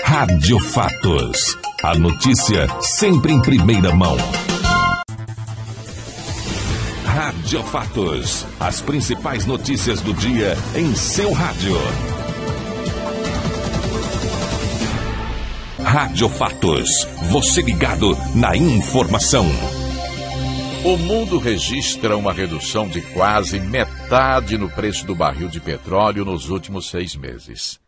Rádio Fatos. A notícia sempre em primeira mão. Rádio Fatos. As principais notícias do dia em seu rádio. Rádio Fatos. Você ligado na informação. O mundo registra uma redução de quase metade no preço do barril de petróleo nos últimos seis meses.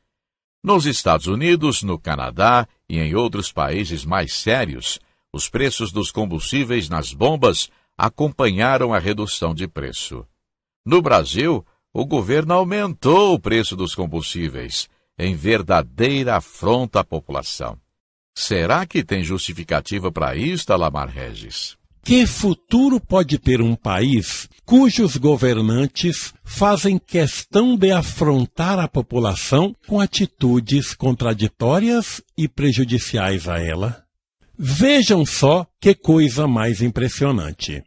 Nos Estados Unidos, no Canadá e em outros países mais sérios, os preços dos combustíveis nas bombas acompanharam a redução de preço. No Brasil, o governo aumentou o preço dos combustíveis, em verdadeira afronta à população. Será que tem justificativa para isto, Alamar Regis? Que futuro pode ter um país cujos governantes fazem questão de afrontar a população com atitudes contraditórias e prejudiciais a ela? Vejam só que coisa mais impressionante.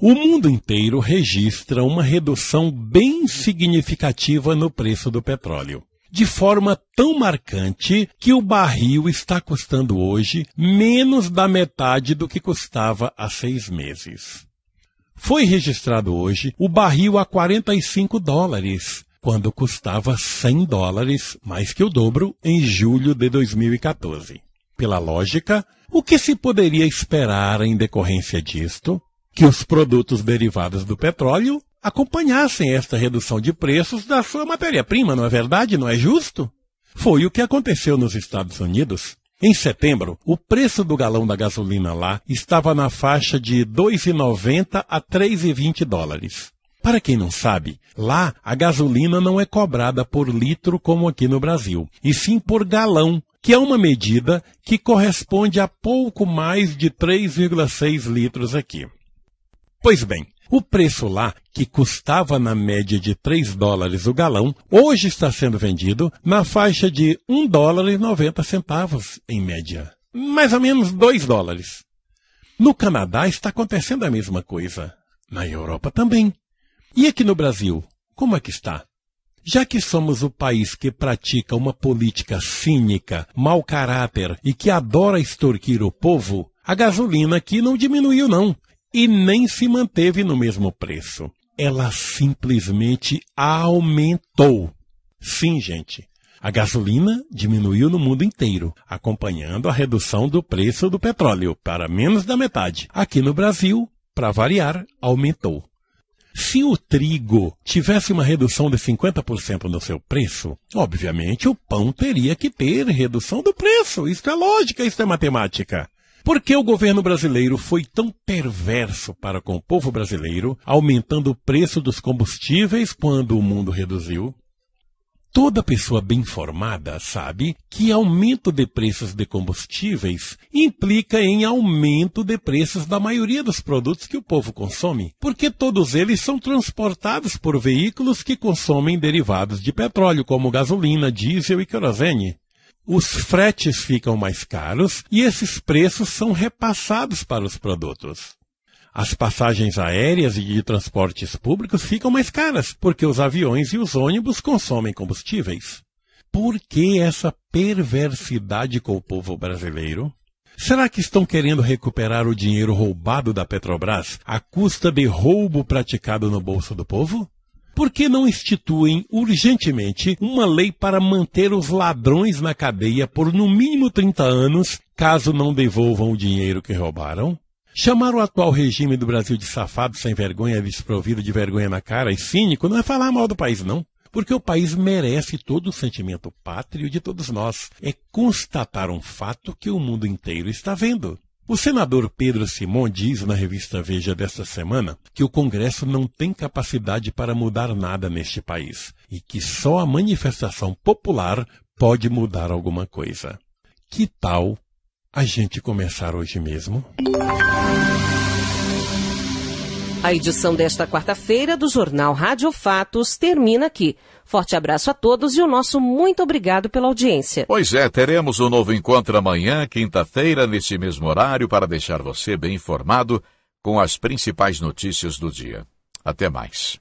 O mundo inteiro registra uma redução bem significativa no preço do petróleo de forma tão marcante que o barril está custando hoje menos da metade do que custava há seis meses. Foi registrado hoje o barril a 45 dólares, quando custava 100 dólares, mais que o dobro, em julho de 2014. Pela lógica, o que se poderia esperar em decorrência disto? Que os produtos derivados do petróleo acompanhassem esta redução de preços da sua matéria-prima, não é verdade? Não é justo? Foi o que aconteceu nos Estados Unidos. Em setembro, o preço do galão da gasolina lá estava na faixa de 2,90 a 3,20 dólares. Para quem não sabe, lá a gasolina não é cobrada por litro como aqui no Brasil, e sim por galão, que é uma medida que corresponde a pouco mais de 3,6 litros aqui. Pois bem, o preço lá, que custava na média de 3 dólares o galão, hoje está sendo vendido na faixa de 1 dólar e 90 centavos em média. Mais ou menos 2 dólares. No Canadá está acontecendo a mesma coisa. Na Europa também. E aqui no Brasil, como é que está? Já que somos o país que pratica uma política cínica, mau caráter e que adora extorquir o povo, a gasolina aqui não diminuiu não, e nem se manteve no mesmo preço. Ela simplesmente aumentou. Sim, gente. A gasolina diminuiu no mundo inteiro, acompanhando a redução do preço do petróleo para menos da metade. Aqui no Brasil, para variar, aumentou. Se o trigo tivesse uma redução de 50% no seu preço, obviamente o pão teria que ter redução do preço. Isso é lógica, isso é matemática. Por que o governo brasileiro foi tão perverso para com o povo brasileiro, aumentando o preço dos combustíveis quando o mundo reduziu? Toda pessoa bem informada sabe que aumento de preços de combustíveis implica em aumento de preços da maioria dos produtos que o povo consome, porque todos eles são transportados por veículos que consomem derivados de petróleo, como gasolina, diesel e querosene os fretes ficam mais caros e esses preços são repassados para os produtos. As passagens aéreas e de transportes públicos ficam mais caras, porque os aviões e os ônibus consomem combustíveis. Por que essa perversidade com o povo brasileiro? Será que estão querendo recuperar o dinheiro roubado da Petrobras à custa de roubo praticado no bolso do povo? Por que não instituem urgentemente uma lei para manter os ladrões na cadeia por no mínimo 30 anos, caso não devolvam o dinheiro que roubaram? Chamar o atual regime do Brasil de safado, sem vergonha, é desprovido de vergonha na cara e cínico não é falar mal do país, não porque o país merece todo o sentimento pátrio de todos nós. É constatar um fato que o mundo inteiro está vendo. O senador Pedro Simon diz na revista Veja desta semana que o Congresso não tem capacidade para mudar nada neste país e que só a manifestação popular pode mudar alguma coisa. Que tal a gente começar hoje mesmo? A edição desta quarta-feira do Jornal Rádio Fatos termina aqui. Forte abraço a todos e o nosso muito obrigado pela audiência. Pois é, teremos um novo encontro amanhã, quinta-feira, neste mesmo horário, para deixar você bem informado com as principais notícias do dia. Até mais.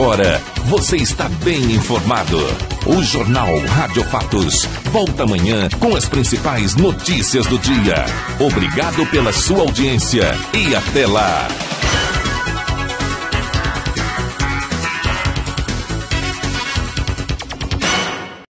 agora, você está bem informado. O Jornal Rádio Fatos volta amanhã com as principais notícias do dia. Obrigado pela sua audiência e até lá.